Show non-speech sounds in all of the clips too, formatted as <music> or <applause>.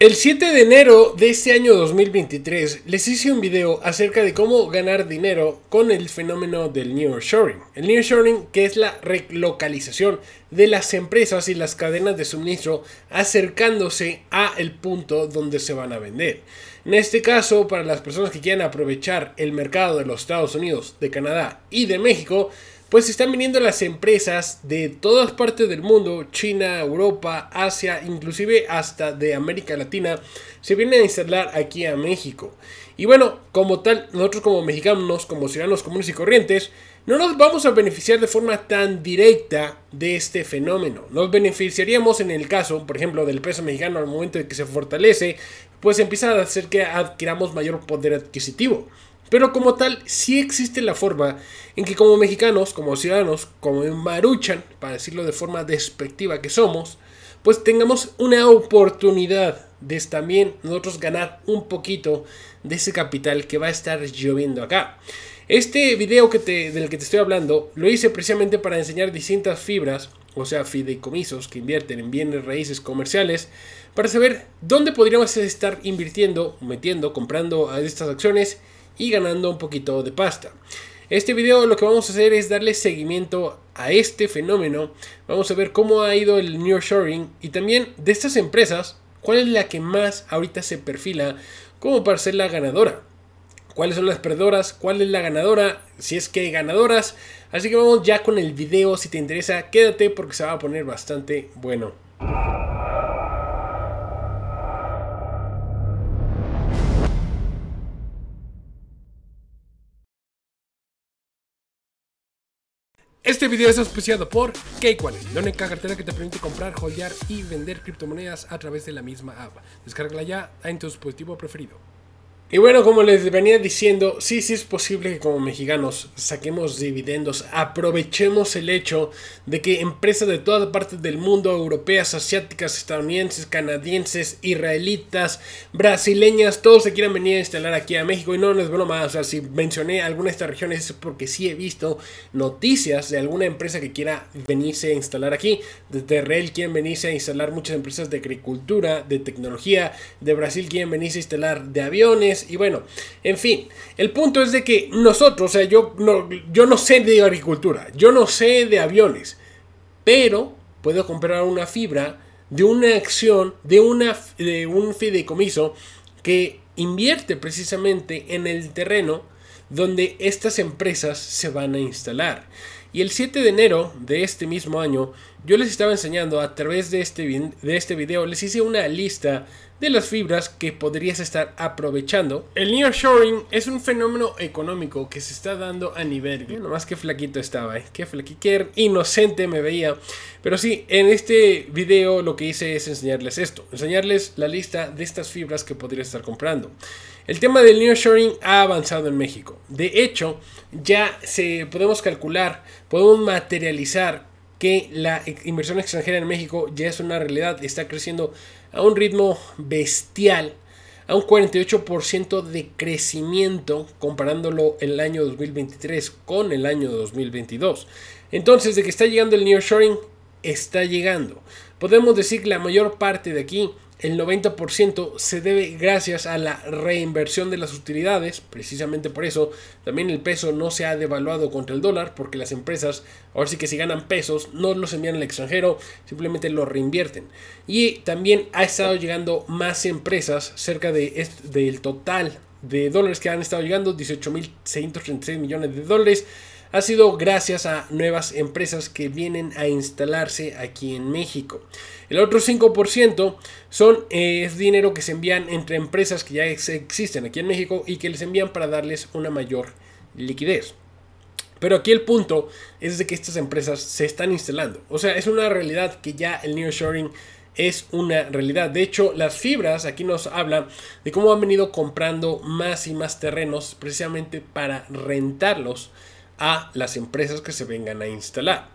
El 7 de enero de este año 2023 les hice un video acerca de cómo ganar dinero con el fenómeno del nearshoring. El nearshoring que es la relocalización de las empresas y las cadenas de suministro acercándose a el punto donde se van a vender. En este caso, para las personas que quieran aprovechar el mercado de los Estados Unidos, de Canadá y de México, pues están viniendo las empresas de todas partes del mundo, China, Europa, Asia, inclusive hasta de América Latina, se vienen a instalar aquí a México. Y bueno, como tal, nosotros como mexicanos, como ciudadanos comunes y corrientes, no nos vamos a beneficiar de forma tan directa de este fenómeno. Nos beneficiaríamos en el caso, por ejemplo, del peso mexicano al momento de que se fortalece, pues empieza a hacer que adquiramos mayor poder adquisitivo. Pero como tal, sí existe la forma en que como mexicanos, como ciudadanos, como maruchan, para decirlo de forma despectiva que somos, pues tengamos una oportunidad de también nosotros ganar un poquito de ese capital que va a estar lloviendo acá. Este video que del que te estoy hablando lo hice precisamente para enseñar distintas fibras, o sea, fideicomisos que invierten en bienes raíces comerciales, para saber dónde podríamos estar invirtiendo, metiendo, comprando estas acciones y ganando un poquito de pasta. Este video lo que vamos a hacer es darle seguimiento a este fenómeno. Vamos a ver cómo ha ido el nearshoring y también de estas empresas, cuál es la que más ahorita se perfila como para ser la ganadora. ¿Cuáles son las perdedoras? ¿Cuál es la ganadora? Si es que hay ganadoras. Así que vamos ya con el video. Si te interesa, quédate porque se va a poner bastante bueno. Este video es auspiciado por One, la única cartera que te permite comprar, holdear y vender criptomonedas a través de la misma app. Descárgala ya en tu dispositivo preferido. Y bueno, como les venía diciendo, sí, sí es posible que como mexicanos saquemos dividendos, aprovechemos el hecho de que empresas de todas partes del mundo, europeas, asiáticas, estadounidenses, canadienses, israelitas, brasileñas, todos se quieran venir a instalar aquí a México. Y no, les es broma, o sea, si mencioné alguna de estas regiones es porque sí he visto noticias de alguna empresa que quiera venirse a instalar aquí. Desde REL quieren venirse a instalar muchas empresas de agricultura, de tecnología, de Brasil quieren venirse a instalar de aviones y bueno, en fin, el punto es de que nosotros, o sea, yo no, yo no sé de agricultura, yo no sé de aviones, pero puedo comprar una fibra de una acción, de, una, de un fideicomiso que invierte precisamente en el terreno donde estas empresas se van a instalar. Y el 7 de enero de este mismo año, yo les estaba enseñando a través de este, de este video, les hice una lista de las fibras que podrías estar aprovechando. El nearshoring es un fenómeno económico que se está dando a nivel... Nomás más que flaquito estaba, que eh, Qué flaquiquer, inocente me veía. Pero sí, en este video lo que hice es enseñarles esto, enseñarles la lista de estas fibras que podrías estar comprando. El tema del nearshoring ha avanzado en México. De hecho, ya se podemos calcular, podemos materializar que la inversión extranjera en México ya es una realidad, está creciendo a un ritmo bestial, a un 48% de crecimiento comparándolo el año 2023 con el año 2022. Entonces, de que está llegando el nearshoring, está llegando. Podemos decir que la mayor parte de aquí el 90% se debe gracias a la reinversión de las utilidades, precisamente por eso también el peso no se ha devaluado contra el dólar, porque las empresas, ahora sí que si ganan pesos, no los envían al extranjero, simplemente los reinvierten. Y también ha estado llegando más empresas, cerca de del total de dólares que han estado llegando, 18.636 millones de dólares ha sido gracias a nuevas empresas que vienen a instalarse aquí en México. El otro 5% son, eh, es dinero que se envían entre empresas que ya existen aquí en México y que les envían para darles una mayor liquidez. Pero aquí el punto es de que estas empresas se están instalando. O sea, es una realidad que ya el nearshoring es una realidad. De hecho, las fibras aquí nos hablan de cómo han venido comprando más y más terrenos precisamente para rentarlos a las empresas que se vengan a instalar.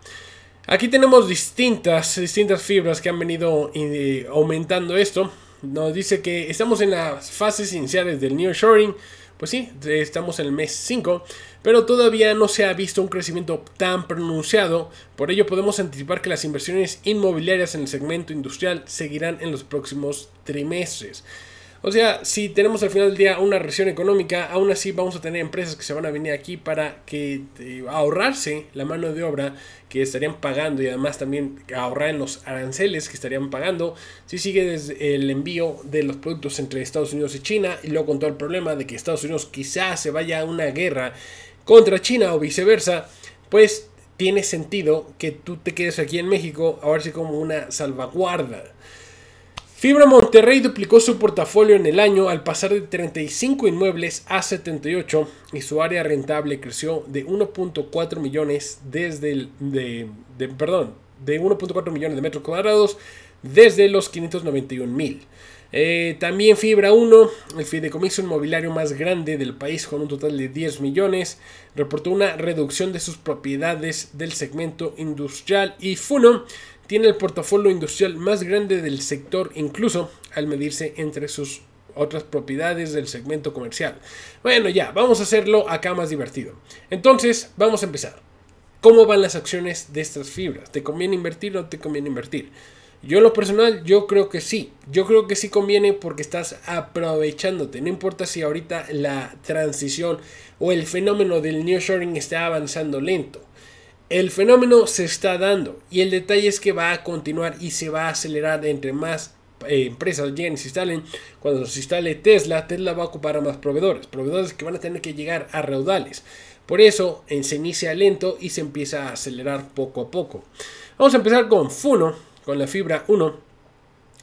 Aquí tenemos distintas, distintas fibras que han venido eh, aumentando esto. Nos dice que estamos en las fases iniciales del New nearshoring. Pues sí, estamos en el mes 5, pero todavía no se ha visto un crecimiento tan pronunciado, por ello podemos anticipar que las inversiones inmobiliarias en el segmento industrial seguirán en los próximos trimestres. O sea, si tenemos al final del día una recesión económica, aún así vamos a tener empresas que se van a venir aquí para que eh, ahorrarse la mano de obra que estarían pagando y además también ahorrar en los aranceles que estarían pagando si sigue el envío de los productos entre Estados Unidos y China y luego con todo el problema de que Estados Unidos quizás se vaya a una guerra contra China o viceversa, pues tiene sentido que tú te quedes aquí en México ver si como una salvaguarda. Fibra Monterrey duplicó su portafolio en el año al pasar de 35 inmuebles a 78 y su área rentable creció de 1.4 millones desde perdón, de 1.4 millones de metros cuadrados desde los 591 mil. Eh, también Fibra 1, el fideicomiso inmobiliario más grande del país con un total de 10 millones, reportó una reducción de sus propiedades del segmento industrial y Funo tiene el portafolio industrial más grande del sector incluso al medirse entre sus otras propiedades del segmento comercial. Bueno, ya, vamos a hacerlo acá más divertido. Entonces, vamos a empezar. ¿Cómo van las acciones de estas fibras? ¿Te conviene invertir o no te conviene invertir? Yo en lo personal, yo creo que sí. Yo creo que sí conviene porque estás aprovechándote. No importa si ahorita la transición o el fenómeno del nearshoring está avanzando lento. El fenómeno se está dando y el detalle es que va a continuar y se va a acelerar entre más eh, empresas lleguen y se instalen. Cuando se instale Tesla, Tesla va a ocupar a más proveedores, proveedores que van a tener que llegar a reudales. Por eso en eh, se inicia lento y se empieza a acelerar poco a poco. Vamos a empezar con Funo con la fibra 1.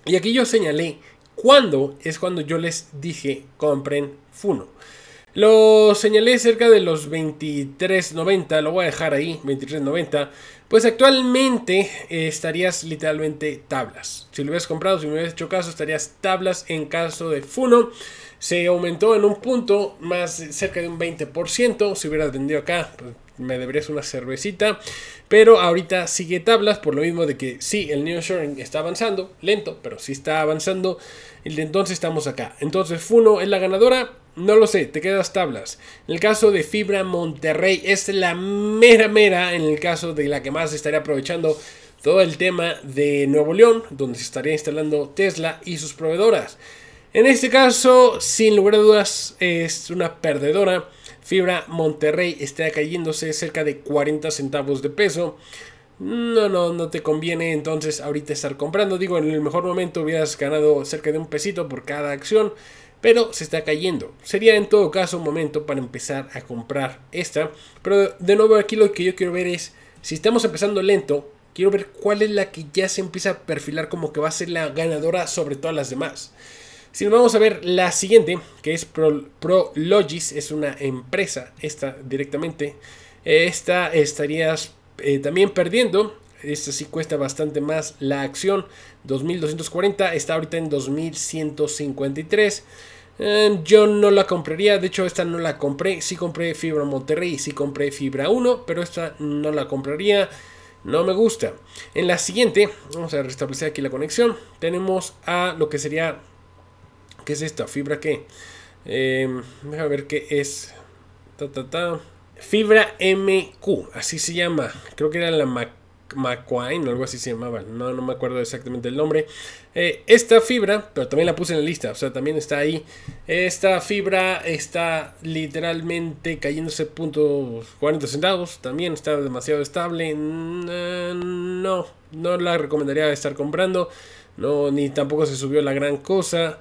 Y aquí yo señalé cuando es cuando yo les dije compren Funo. Lo señalé cerca de los 23.90, lo voy a dejar ahí, 23.90. Pues actualmente eh, estarías literalmente tablas. Si lo hubieras comprado, si me hubieras hecho caso, estarías tablas en caso de Funo. Se aumentó en un punto, más cerca de un 20%. Si hubieras vendido acá, pues me deberías una cervecita. Pero ahorita sigue tablas, por lo mismo de que sí, el York está avanzando, lento, pero sí está avanzando. Y entonces estamos acá. Entonces, Funo es la ganadora. No lo sé, te quedas tablas. En el caso de Fibra Monterrey es la mera mera, en el caso de la que más estaría aprovechando todo el tema de Nuevo León, donde se estaría instalando Tesla y sus proveedoras. En este caso, sin lugar a dudas, es una perdedora Fibra Monterrey está cayéndose cerca de 40 centavos de peso. No, no, no te conviene entonces ahorita estar comprando. Digo, en el mejor momento hubieras ganado cerca de un pesito por cada acción, pero se está cayendo. Sería en todo caso un momento para empezar a comprar esta. Pero de nuevo aquí lo que yo quiero ver es, si estamos empezando lento, quiero ver cuál es la que ya se empieza a perfilar como que va a ser la ganadora sobre todas las demás. Si nos vamos a ver la siguiente, que es Prologis, es una empresa, esta directamente. Esta estarías eh, también perdiendo. Esta sí cuesta bastante más la acción. 2240, está ahorita en 2153. Eh, yo no la compraría, de hecho esta no la compré. Sí compré Fibra Monterrey, sí compré Fibra 1, pero esta no la compraría. No me gusta. En la siguiente, vamos a restablecer aquí la conexión. Tenemos a lo que sería ¿Qué es esta? ¿Fibra qué? Eh, déjame ver qué es. Fibra MQ, así se llama. Creo que era la McQuine o algo así se llamaba. No, no me acuerdo exactamente el nombre. Eh, esta fibra, pero también la puse en la lista, o sea, también está ahí. Esta fibra está literalmente cayéndose punto 40 centavos. También está demasiado estable. Mm, no, no la recomendaría estar comprando. No, ni tampoco se subió la gran cosa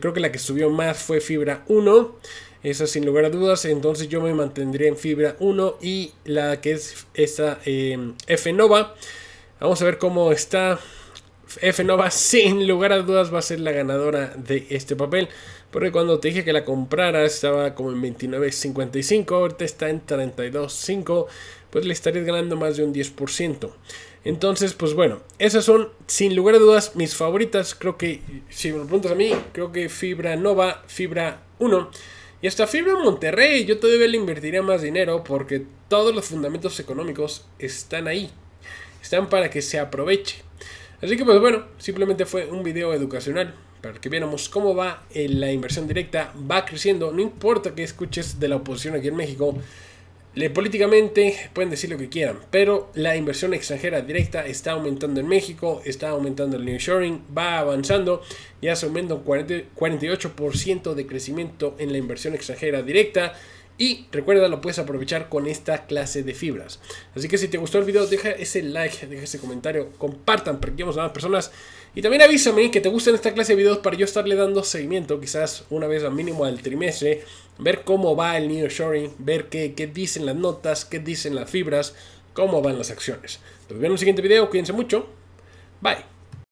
creo que la que subió más fue Fibra 1. Esa sin lugar a dudas. Entonces yo me mantendría en Fibra 1 y la que es esta em, F-Nova Vamos a ver cómo está. F-Nova <laughs> sin lugar a dudas va a ser la ganadora de este papel. Porque cuando te dije que la comprara estaba como en 29.55, ahorita está en 32.5, pues le estarías ganando más de un 10%. Entonces, pues bueno, esas son sin lugar a dudas mis favoritas. Creo que, si me lo preguntas a mí, creo que Fibra Nova, Fibra 1 y hasta Fibra Monterrey. Yo todavía le invertiría más dinero porque todos los fundamentos económicos están ahí. Están para que se aproveche. Así que pues bueno, simplemente fue un video educacional para que viéramos cómo va eh, la inversión directa, va creciendo, no importa que escuches de la oposición aquí en México, políticamente pueden decir lo que quieran, pero la inversión extranjera directa está aumentando en México, está aumentando el newshoring va avanzando, ya se aumenta un 48% de crecimiento en la inversión extranjera directa. Y recuerda, lo puedes aprovechar con esta clase de fibras. Así que si te gustó el video, deja ese like, deja ese comentario, compartan, practiquemos a más personas. Y también avísame que te gustan esta clase de videos para yo estarle dando seguimiento, quizás una vez al mínimo al trimestre, ver cómo va el Shoring, ver qué, qué dicen las notas, qué dicen las fibras, cómo van las acciones. Nos vemos en el siguiente video, cuídense mucho. Bye.